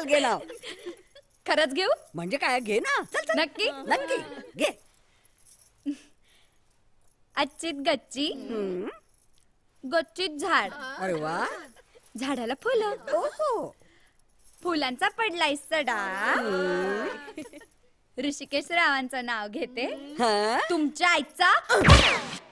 चल घे ना खरंच घेऊ म्हणजे काय घे ना चल चल नक्की नक्की घे अच्छित गच्ची गच्चीत झाड अरे वा झाडाला फुल ओहो फुलांचा पडलाय सडा ऋषिकेश रावांचं नाव घेते तुमच्या आईचा